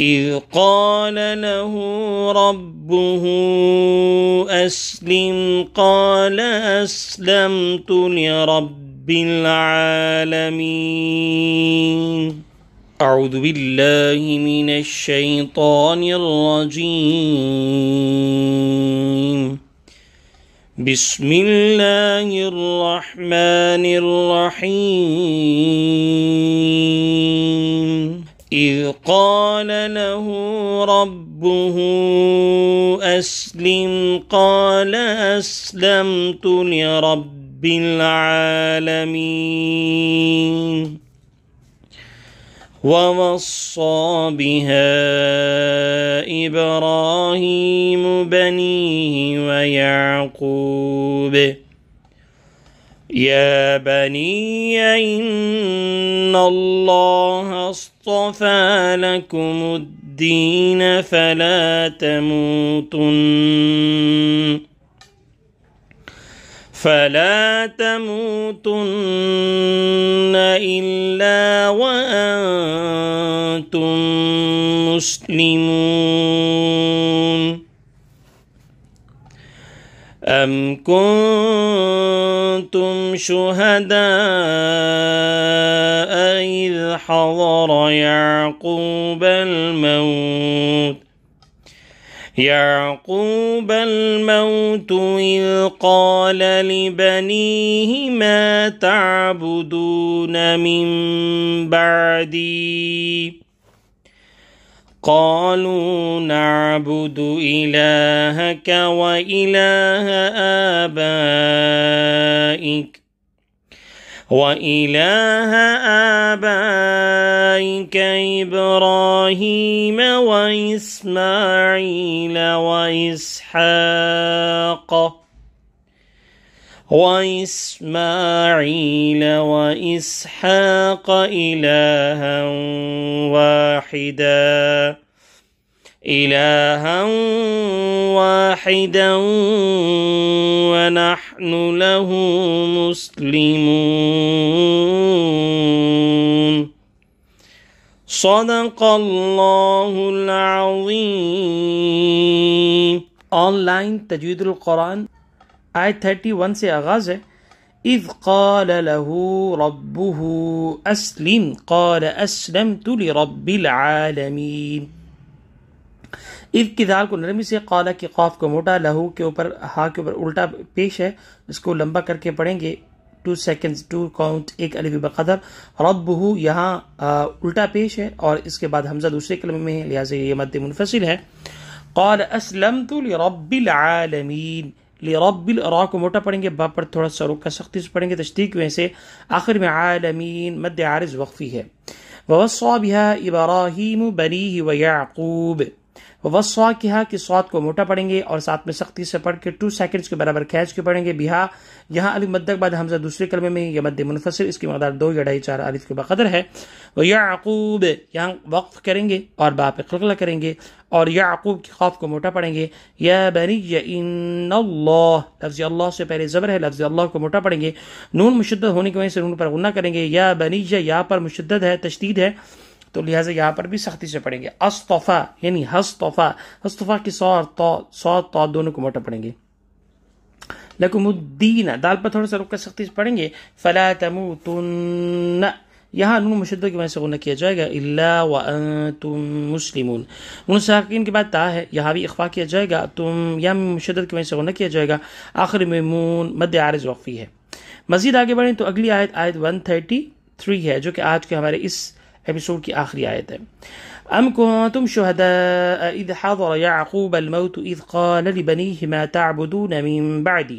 إذ قال له ربه أسلم قال أسلمت لرب العالمين أعوذ بالله من الشيطان الرجيم بسم الله الرحمن الرحيم إذ قال له ربه أسلم قال أسلمت لرب العالمين ووصى بها إبراهيم بنيه ويعقوب يا بني إن إن الله اصطفى لكم الدين فلا تموتن فلا تموتن إلا وأنتم مسلمون أم كنتم شهداء إذ حضر يعقوب الموت يعقوب الموت إذ قال لبنيه ما تعبدون من بعدي قالوا نعبد إلهك وإله آبائك وإله آبائك إبراهيم وإسماعيل وإسحاق وإسماعيل وإسحاق إلها واحدا واحدا إلها واحدا ونحن له مسلمون صدق الله العظيم online تجويد القرآن I آية 31 سے آغاز ہے إذ قال له ربه أسلم قال أسلمت لرب العالمين if की को नरमी से काला के खौफ को मोटा लहू के ऊपर हा के ऊपर उल्टा पेश है इसको लंबा करके पढ़ेंगे टू सेकेंड्स टू काउंट एक अलिफ बदर रबहू यहाँ उल्टा पेश है और इसके बाद हमजा दूसरे कलम में है लिहाजा ये मद मुनफसिल है कौल असलम तो रबीआलमीन लरबिल अरा मोटा पढ़ेंगे बाप पर थोड़ा सा रुख का सख्ती से पढ़ेंगे तशदीक वैसे आखिर में आलमीन मद आरज वक्फी है वसा बिहा इबाराहीम बनी वयाकूब वसवा सौ की हा कि स्वाद को मोटा पढ़ेंगे और साथ में सख्ती से पढ़ के टू सेकंड्स के बराबर खैज के पढ़ेंगे बिहा यहाँ अली मद्दक बाद हमजा दूसरे कलमे में यह मद्द मुनफसर इसकी मकदार दो या ढाई चार अलिफ के बकदर है वह याकूब यहाँ वक्फ करेंगे और बाप खल करेंगे और अक़ूब के खौफ को मोटा पढ़ेंगे या बनी इन लफ्ज़ अल्लाह से पहले ज़बर है लफ्ज़ अल्लाह को मोटा पढ़ेंगे नून मुशद होने की वजह से नून पर गुना करेंगे या बनी या पर मुशद है तशदीद है तो लिहाजा यहां पर भी सख्ती से पढ़ेंगे अस्तोफ़ा यानी हस्तोफ़ा हस्तोफ़ा की सौ तो सौ तो दोनों को मोटा पढ़ेंगे लकुमुद्दीन दाल पर थोड़ा सा रुक कर सख्ती से पढ़ेंगे फला तुन यहाँ नून मुशद की वजह से गुना किया जाएगा इल्ला व तुम मुस्लिम नून साकिन के बाद ता है यहाँ भी अखवा किया जाएगा तुम या मुशद की वजह से गुना किया जाएगा आखिर में मून मध्य आरज वक्फी है मजीद आगे बढ़ें तो अगली आयत आयत वन थर्टी थ्री है जो कि आज के हमारे इस एपिसोड की आखिरी आयत है अम तुम शहदा इद हादर याकूब अलमौत इद क़ाल लिबनीहि मा तअबुदून मिन बअदी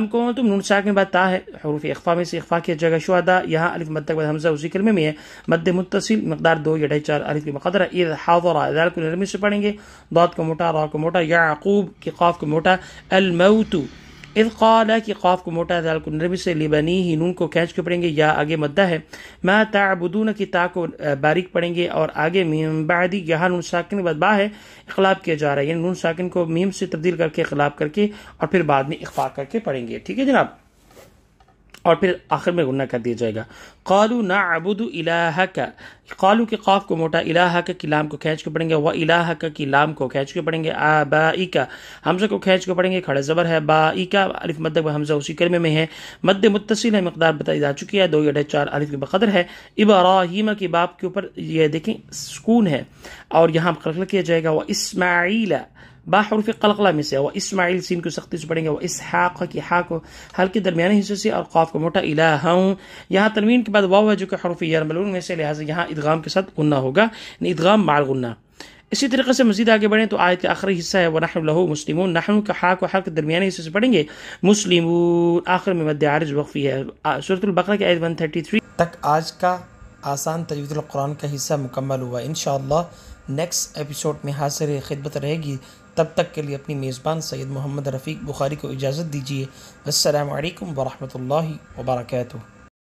अम तुम नून साकिन बाद ता है हरूफ इख्फा में से इख्फा किया जाएगा शुहदा यहाँ अलिफ मद तक बाद हमजा उसी कलमे में है मद मुत्तसिल मकदार दो या ढाई चार अलिफ की मकदर इद हादरा दाल को नरमी से पढ़ेंगे दाद को मोटा रा को मोटा याकूब की को मोटा अलमौत इस की खौफ को मोटा दाल को नरबी से लिबनी ही नून को खींच के पढ़ेंगे या आगे मद्दा है मैं ताबुदून की ता को बारीक पढ़ेंगे और आगे बाहदी यहाँ नून साकिन बदबा है इखलाब किया जा रहा है यानी नून साकिन को मीम से तब्दील करके इखलाब करके और फिर बाद में इखफा करके पढ़ेंगे ठीक है जनाब और फिर आखिर में गुना कर दिया जाएगा कालू ना अबुद इलाहा का कालू के काफ को मोटा इलाहा का लाम को खींच के पड़ेंगे व इलाहा का लाम को खींच के पढ़ेंगे आबाई का हमजा को खींच के पड़ेंगे खड़े ज़बर है बा का अलिफ मद हमजा उसी कर्मे में है मद मुतसिल है मकदार बताई जा चुकी है दो अढ़ाई चार अलिफ की बकदर है इबाराहीमा के बाप के ऊपर यह देखें सुकून है और यहाँ मुकर किया जाएगा वह इसमाइला बा हरूफ कलकला में से है वह इसमाइल सीन को सख्ती से पढ़ेंगे वह हाक की हाक को हल के दरमिया हिस्से से और खौफ को मोटा इला हूँ यहाँ तरमीन के बाद वाह है जो कि हरूफ यारमलून में से लिहाजा यहाँ इदगाम के साथ गुन्ना होगा इदगाम माल गुन्ना इसी तरीके से मजीद आगे बढ़ें तो आयत का आखिरी हिस्सा है वह लहू मुस्लिम नाहन का हाक व हक दरमिया हिस्से से पढ़ेंगे मुस्लिम आखिर में मध्य आरज वक्फी है सूरतुल बकरा की आयत थ्री तक आज का आसान तजवीज़ कुरान का हिस्सा मुकम्मल हुआ इन नेक्स्ट एपिसोड में हाजिर खिदमत रहेगी तब तक के लिए अपनी मेज़बान सैयद मोहम्मद रफ़ीक बुखारी को इजाज़त दीजिए असल वरहमल वर्का